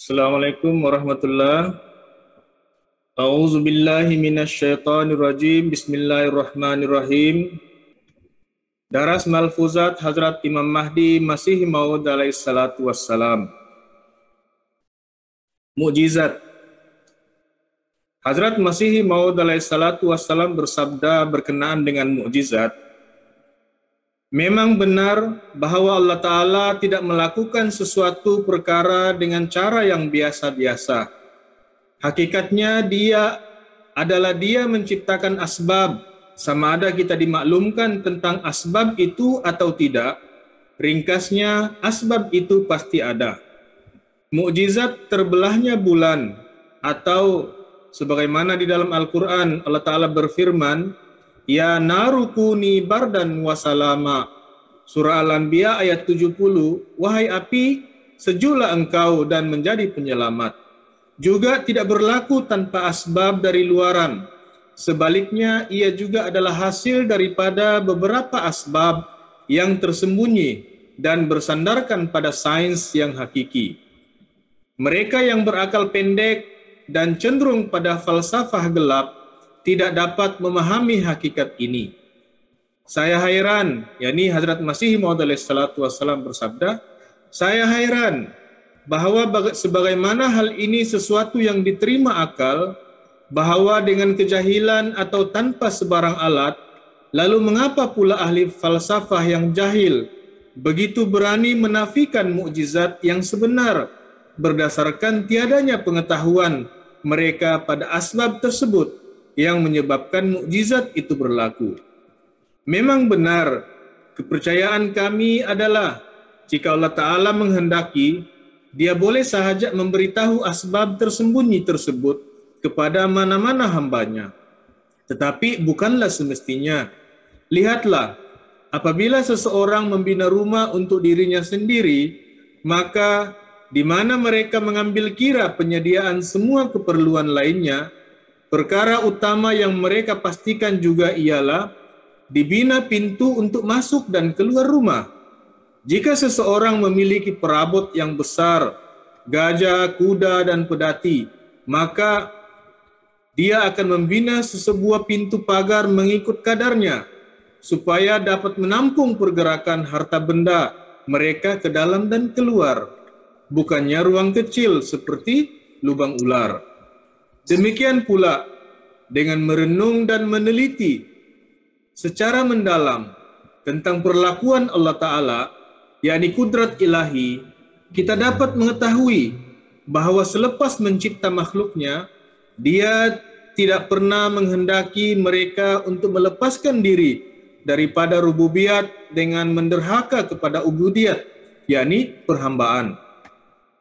Assalamualaikum warahmatullahi A'udzu billahi minasyaitonir rajim. Bismillahirrahmanirrahim. Daras malfuzat Hazrat Imam Mahdi Masih Maud alaihi salatu wassalam. Mukjizat Hazrat Masih Maud alaihi salatu wassalam bersabda berkenaan dengan mukjizat, Memang benar bahwa Allah Ta'ala tidak melakukan sesuatu perkara dengan cara yang biasa-biasa. Hakikatnya dia adalah dia menciptakan asbab, sama ada kita dimaklumkan tentang asbab itu atau tidak, ringkasnya asbab itu pasti ada. Mukjizat terbelahnya bulan atau sebagaimana di dalam Al-Quran Allah Ta'ala berfirman, Ya narukuni bardan wasalama. Surah Al-Anbiya ayat 70, Wahai api, sejulah engkau dan menjadi penyelamat. Juga tidak berlaku tanpa asbab dari luaran. Sebaliknya, ia juga adalah hasil daripada beberapa asbab yang tersembunyi dan bersandarkan pada sains yang hakiki. Mereka yang berakal pendek dan cenderung pada falsafah gelap tidak dapat memahami hakikat ini. Saya hairan, yakni Hazrat Masih Maud alaihissalatu wassalam bersabda, saya hairan bahwa baga- sebagaimana hal ini sesuatu yang diterima akal, bahwa dengan kejahilan atau tanpa sebarang alat, lalu mengapa pula ahli falsafah yang jahil begitu berani menafikan mukjizat yang sebenar berdasarkan tiadanya pengetahuan mereka pada asbab tersebut yang menyebabkan mukjizat itu berlaku. Memang benar, kepercayaan kami adalah jika Allah Ta'ala menghendaki, dia boleh sahaja memberitahu asbab tersembunyi tersebut kepada mana-mana hambanya. Tetapi bukanlah semestinya. Lihatlah, apabila seseorang membina rumah untuk dirinya sendiri, maka di mana mereka mengambil kira penyediaan semua keperluan lainnya, Perkara utama yang mereka pastikan juga ialah dibina pintu untuk masuk dan keluar rumah. Jika seseorang memiliki perabot yang besar, gajah, kuda, dan pedati, maka dia akan membina sesebuah pintu pagar mengikut kadarnya, supaya dapat menampung pergerakan harta benda mereka ke dalam dan keluar, bukannya ruang kecil seperti lubang ular. Demikian pula dengan merenung dan meneliti secara mendalam tentang perlakuan Allah Ta'ala, yakni kudrat ilahi, kita dapat mengetahui bahwa selepas mencipta makhluknya, dia tidak pernah menghendaki mereka untuk melepaskan diri daripada rububiyat dengan menderhaka kepada ubudiyat, yakni perhambaan.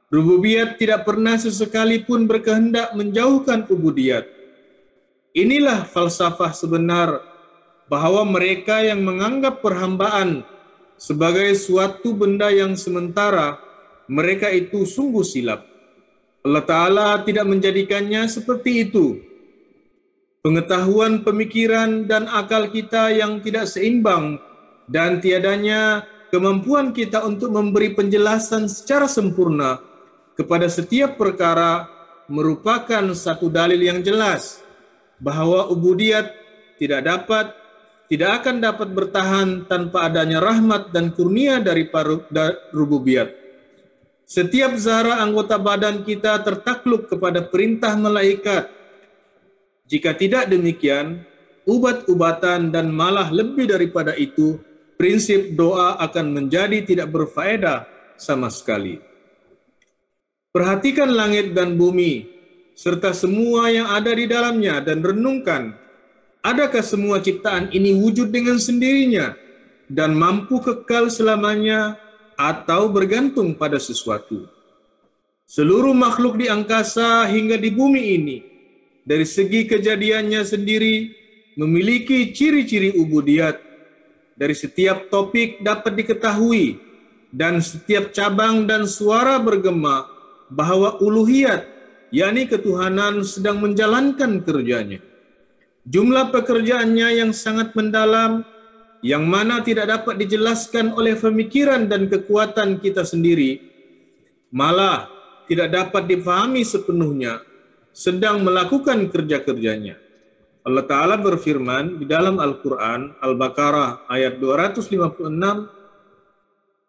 Rububiyat tidak pernah sesekali pun berkehendak menjauhkan ubudiyat. Inilah falsafah sebenar bahwa mereka yang menganggap perhambaan sebagai suatu benda yang sementara, mereka itu sungguh silap. Allah Ta'ala tidak menjadikannya seperti itu. Pengetahuan, pemikiran, dan akal kita yang tidak seimbang dan tiadanya kemampuan kita untuk memberi penjelasan secara sempurna – kepada setiap perkara merupakan satu dalil yang jelas bahwa ubudiyat tidak dapat tidak akan dapat bertahan tanpa adanya rahmat dan kurnia dari rububiyat. Setiap zahra anggota badan kita tertakluk kepada perintah malaikat. Jika tidak demikian, ubat-ubatan dan malah lebih daripada itu, prinsip doa akan menjadi tidak berfaedah sama sekali. Perhatikan langit dan bumi, serta semua yang ada di dalamnya, dan renungkan, adakah semua ciptaan ini wujud dengan sendirinya, dan mampu kekal selamanya, atau bergantung pada sesuatu. Seluruh makhluk di angkasa hingga di bumi ini, dari segi kejadiannya sendiri, memiliki ciri-ciri ubudiyat. Dari setiap topik dapat diketahui, dan setiap cabang dan suara bergema bahwa uluhiyat, yakni ketuhanan sedang menjalankan kerjanya. Jumlah pekerjaannya yang sangat mendalam, yang mana tidak dapat dijelaskan oleh pemikiran dan kekuatan kita sendiri, malah tidak dapat difahami sepenuhnya, sedang melakukan kerja-kerjanya. Allah Ta'ala berfirman di dalam Al-Quran, Al-Baqarah ayat 256,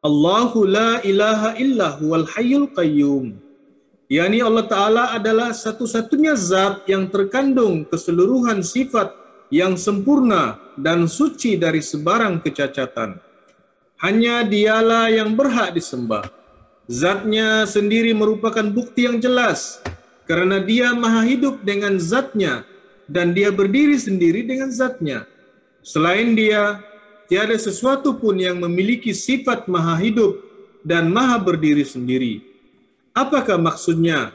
Allahu la ilaha illa huwal hayyul qayyum yakni Allah Ta'ala adalah satu-satunya zat yang terkandung keseluruhan sifat yang sempurna dan suci dari sebarang kecacatan. Hanya dialah yang berhak disembah. Zatnya sendiri merupakan bukti yang jelas, karena dia maha hidup dengan zatnya, dan dia berdiri sendiri dengan zatnya. Selain dia, tiada sesuatu pun yang memiliki sifat maha hidup dan maha berdiri sendiri Apakah maksudnya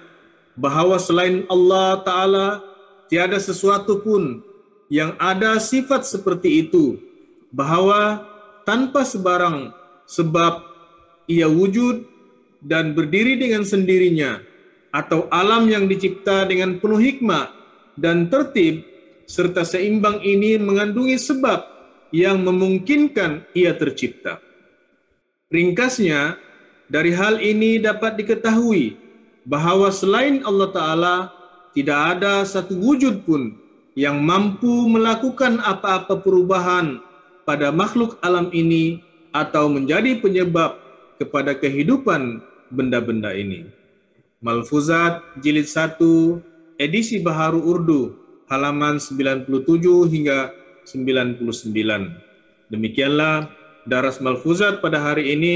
bahwa selain Allah Ta'ala tiada sesuatu pun yang ada sifat seperti itu, bahwa tanpa sebarang sebab ia wujud dan berdiri dengan sendirinya, atau alam yang dicipta dengan penuh hikmah dan tertib, serta seimbang ini mengandungi sebab yang memungkinkan ia tercipta. Ringkasnya, dari hal ini dapat diketahui bahawa selain Allah Ta'ala tidak ada satu wujud pun yang mampu melakukan apa-apa perubahan pada makhluk alam ini atau menjadi penyebab kepada kehidupan benda-benda ini. Malfuzat Jilid 1 edisi Baharu Urdu halaman 97 hingga 99. Demikianlah daras Malfuzat pada hari ini.